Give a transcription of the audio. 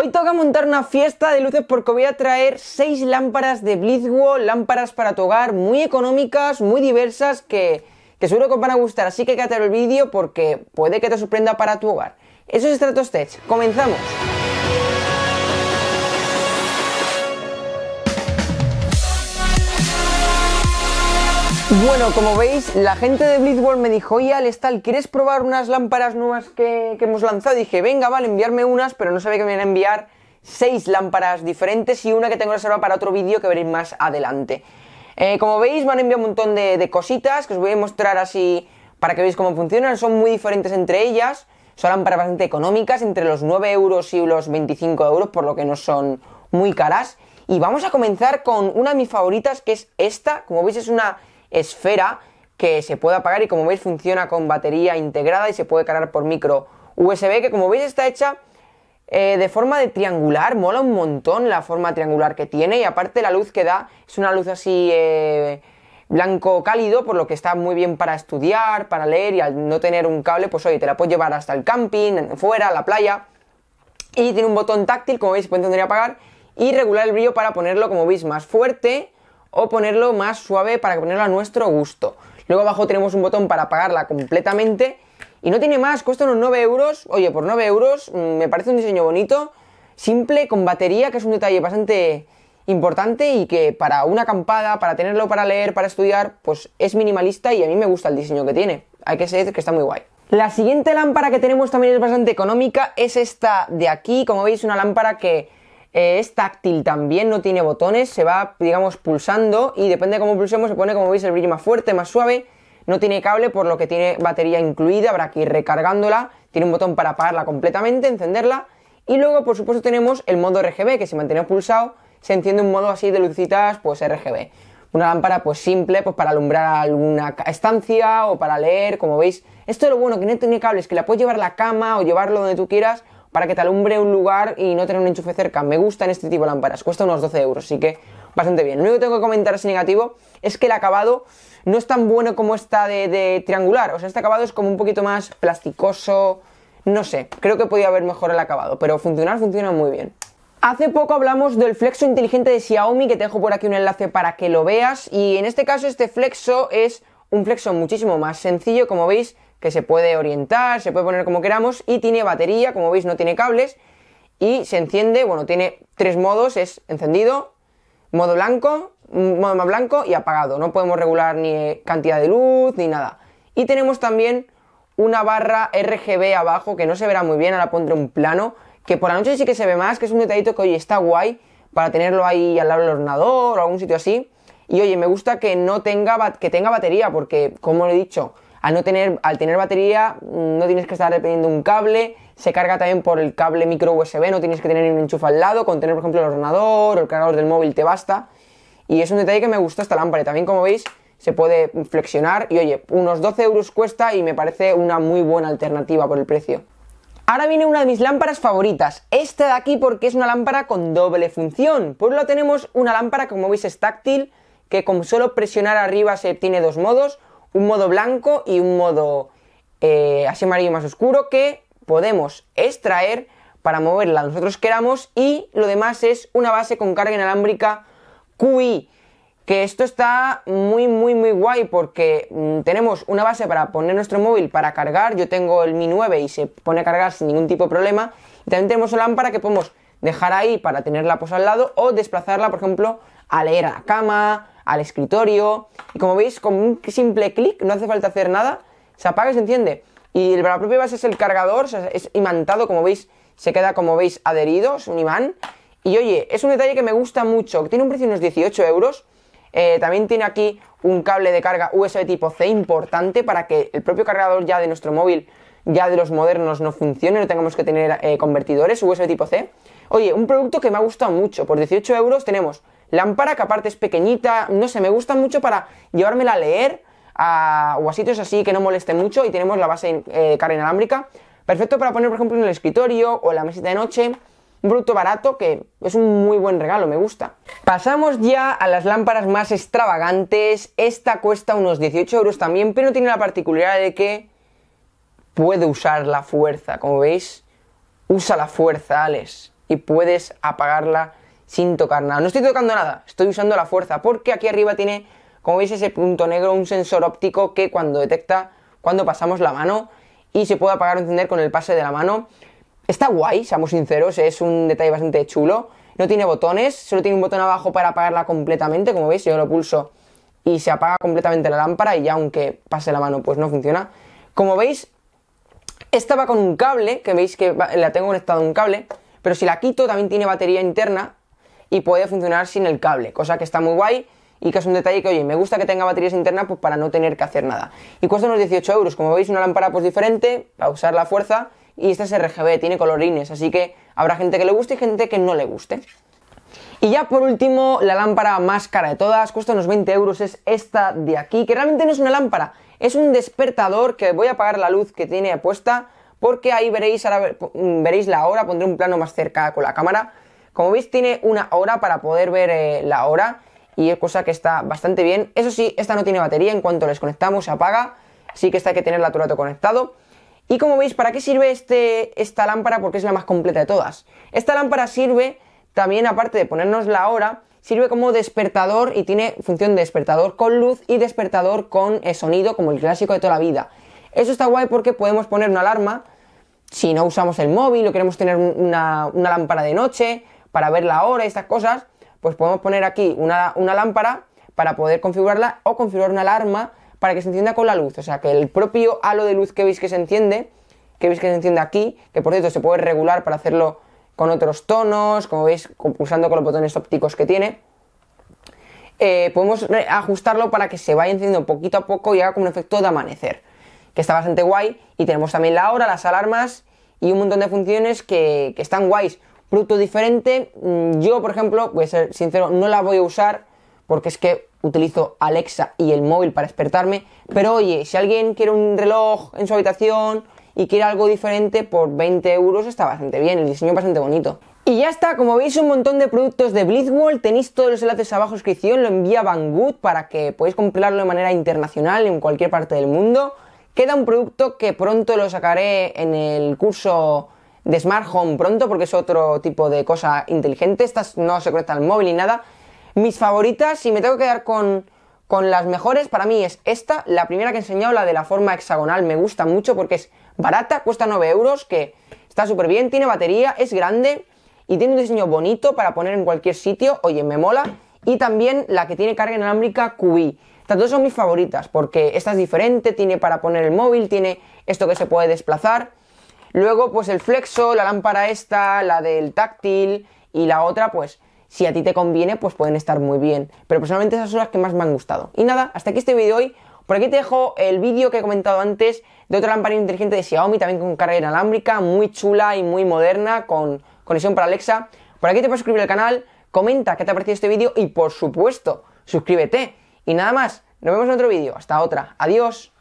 Hoy toca montar una fiesta de luces porque voy a traer 6 lámparas de Blitzwall, lámparas para tu hogar, muy económicas, muy diversas, que, que seguro que os van a gustar. Así que quédate el vídeo porque puede que te sorprenda para tu hogar. Eso es Stratostech, comenzamos. Bueno, como veis, la gente de Blitzworld me dijo, oye Alestal, ¿quieres probar unas lámparas nuevas que, hemos lanzado? Y dije, venga, vale, enviarme unas, pero no sabía que me iban a enviar seis lámparas diferentes y una que tengo reservada para otro vídeo que veréis más adelante. Eh, como veis, me han enviado un montón de, de, cositas que os voy a mostrar así para que veáis cómo funcionan. Son muy diferentes entre ellas, son lámparas bastante económicas, entre los 9 euros y los 25 euros, por lo que no son muy caras. Y vamos a comenzar con una de mis favoritas, que es esta. Como veis, es una esfera que se puede apagar y como veis funciona con batería integrada y se puede cargar por micro USB que como veis está hecha eh, de forma de triangular, mola un montón la forma triangular que tiene y aparte la luz que da es una luz así eh, blanco cálido por lo que está muy bien para estudiar, para leer y al no tener un cable pues oye te la puedes llevar hasta el camping, fuera, a la playa y tiene un botón táctil como veis se puede encender y apagar y regular el brillo para ponerlo como veis más fuerte o ponerlo más suave para ponerlo a nuestro gusto. Luego abajo tenemos un botón para apagarla completamente y no tiene más, cuesta unos 9 euros. Oye, por 9 euros mm, me parece un diseño bonito, simple, con batería, que es un detalle bastante importante y que para una acampada, para tenerlo para leer, para estudiar, pues es minimalista y a mí me gusta el diseño que tiene. Hay que ser que está muy guay. La siguiente lámpara que tenemos también es bastante económica, es esta de aquí, como veis una lámpara que eh, es táctil también, no tiene botones, se va, digamos, pulsando y depende de cómo pulsemos se pone, como veis, el brillo más fuerte, más suave. No tiene cable, por lo que tiene batería incluida, habrá que ir recargándola. Tiene un botón para apagarla completamente, encenderla. Y luego, por supuesto, tenemos el modo RGB, que si mantiene pulsado, se enciende un modo así de lucitas, pues RGB. Una lámpara, pues simple, pues para alumbrar alguna estancia o para leer, como veis. Esto es lo bueno, que no tiene cables, que la puedes llevar a la cama o llevarlo donde tú quieras para que te alumbre un lugar y no tener un enchufe cerca. Me gustan este tipo de lámparas, cuesta unos 12 euros, así que bastante bien. Lo único que tengo que comentar si negativo es que el acabado no es tan bueno como está de, de triangular, o sea, este acabado es como un poquito más plasticoso, no sé, creo que podía haber mejor el acabado, pero funcionar funciona muy bien. Hace poco hablamos del flexo inteligente de Xiaomi, que te dejo por aquí un enlace para que lo veas, y en este caso este flexo es un flexo muchísimo más sencillo, como veis, que se puede orientar, se puede poner como queramos y tiene batería, como veis no tiene cables y se enciende, bueno, tiene tres modos, es encendido, modo blanco, mm, modo más blanco y apagado, no podemos regular ni eh, cantidad de luz ni nada. Y tenemos también una barra RGB abajo que no se verá muy bien, ahora pondré un plano que por la noche sí que se ve más, que es un detallito que hoy está guay para tenerlo ahí al lado del ordenador o algún sitio así. Y oye, me gusta que no tenga, que tenga batería, porque, como lo he dicho, al, no tener, al tener batería mm, no tienes que estar dependiendo de un cable, se carga también por el cable micro USB, no tienes que tener un enchufe al lado, con tener por ejemplo el ordenador o el cargador del móvil te basta. Y es un detalle que me gusta esta lámpara, también como veis se puede flexionar y oye, unos 12 euros cuesta y me parece una muy buena alternativa por el precio. Ahora viene una de mis lámparas favoritas, esta de aquí porque es una lámpara con doble función. Por lo tenemos una lámpara como veis es táctil, que con solo presionar arriba se tiene dos modos, un modo blanco y un modo eh, así amarillo más oscuro que podemos extraer para moverla nosotros queramos y lo demás es una base con carga inalámbrica QI que esto está muy muy muy guay porque mm, tenemos una base para poner nuestro móvil para cargar yo tengo el Mi 9 y se pone a cargar sin ningún tipo de problema y también tenemos una lámpara que podemos dejar ahí para tenerla pues al lado o desplazarla, por ejemplo, a leer a la cama, al escritorio. Y como veis, con un simple clic, no hace falta hacer nada, se apaga y se enciende. Y la propia base es el cargador, es imantado, como veis, se queda, como veis, adherido, es un imán. Y oye, es un detalle que me gusta mucho, tiene un precio de unos 18 euros. Eh, también tiene aquí un cable de carga USB tipo C importante para que el propio cargador ya de nuestro móvil ya de los modernos no funciona, no tengamos que tener eh, convertidores USB tipo C. Oye, un producto que me ha gustado mucho, por 18 euros tenemos lámpara que aparte es pequeñita, no sé, me gusta mucho para llevármela a leer a, o a sitios así que no molesten mucho y tenemos la base eh, carga inalámbrica, perfecto para poner por ejemplo en el escritorio o en la mesita de noche, un producto barato que es un muy buen regalo, me gusta. Pasamos ya a las lámparas más extravagantes, esta cuesta unos 18 euros también, pero tiene la particularidad de que puede usar la fuerza. Como veis, usa la fuerza, Alex, y puedes apagarla sin tocar nada. No estoy tocando nada, estoy usando la fuerza, porque aquí arriba tiene, como veis, ese punto negro, un sensor óptico que cuando detecta, cuando pasamos la mano, y se puede apagar o encender con el pase de la mano. Está guay, seamos sinceros, es un detalle bastante chulo. No tiene botones, solo tiene un botón abajo para apagarla completamente, como veis, yo lo pulso y se apaga completamente la lámpara y ya aunque pase la mano pues no funciona. Como veis, esta va con un cable, que veis que la tengo conectado a un cable, pero si la quito también tiene batería interna y puede funcionar sin el cable, cosa que está muy guay y que es un detalle que, oye, me gusta que tenga baterías internas pues para no tener que hacer nada. Y cuesta unos 18 euros, como veis, una lámpara pues diferente, para usar la fuerza, y esta es RGB, tiene colorines, así que habrá gente que le guste y gente que no le guste. Y ya por último, la lámpara más cara de todas, cuesta unos 20 euros, es esta de aquí, que realmente no es una lámpara, es un despertador que voy a apagar la luz que tiene puesta porque ahí veréis, mm, veréis la hora, pondré un plano más cerca con la cámara. Como veis tiene una hora para poder ver eh, la hora y es cosa que está bastante bien. Eso sí, esta no tiene batería, en cuanto les conectamos se apaga, Sí que esta hay que tenerla todo el rato conectado. Y como veis, ¿para qué sirve este, esta lámpara? Porque es la más completa de todas. Esta lámpara sirve también, aparte de ponernos la hora, sirve como despertador y tiene función de despertador con luz y despertador con eh, sonido, como el clásico de toda la vida. Eso está guay porque podemos poner una alarma si no usamos el móvil o queremos tener una, lámpara de noche para ver la hora y estas cosas, pues podemos poner aquí una, una lámpara para poder configurarla o configurar una alarma para que se encienda con la luz. O sea, que el propio halo de luz que veis que se enciende, que veis que se enciende aquí, que por cierto se puede regular para hacerlo con otros tonos, como veis, pulsando con los botones ópticos que tiene. Eh, podemos ajustarlo para que se vaya encendiendo poquito a poco y haga como un efecto de amanecer, que está bastante guay. Y tenemos también la hora, las alarmas y un montón de funciones que, están guays. Producto diferente, mm, yo por ejemplo, voy a ser sincero, no la voy a usar porque es que utilizo Alexa y el móvil para despertarme. Pero oye, si alguien quiere un reloj en su habitación y quiere algo diferente por 20 euros está bastante bien, el diseño es bastante bonito. Y ya está, como veis un montón de productos de Blitzwall, tenéis todos los enlaces abajo en descripción, lo envía Banggood para que podáis comprarlo de manera internacional en cualquier parte del mundo. Queda un producto que pronto lo sacaré en el curso de Smart Home pronto porque es otro tipo de cosa inteligente, estas no se conectan al móvil ni nada. Mis favoritas, si me tengo que quedar con, con las mejores, para mí es esta, la primera que he enseñado, la de la forma hexagonal, me gusta mucho porque es barata, cuesta 9 euros, que está súper bien, tiene batería, es grande y tiene un diseño bonito para poner en cualquier sitio, oye, me mola. Y también la que tiene carga inalámbrica QI. Estas dos son mis favoritas porque esta es diferente, tiene para poner el móvil, tiene esto que se puede desplazar. Luego, pues el flexo, la lámpara esta, la del táctil y la otra, pues si a ti te conviene, pues pueden estar muy bien. Pero personalmente esas son las que más me han gustado. Y nada, hasta aquí este vídeo hoy. Por aquí te dejo el vídeo que he comentado antes de otra lámpara inteligente de Xiaomi, también con carga inalámbrica, muy chula y muy moderna, con conexión para Alexa. Por aquí te puedes suscribir al canal, comenta qué te ha parecido este vídeo y por supuesto, suscríbete. Y nada más, nos vemos en otro vídeo. Hasta otra. Adiós.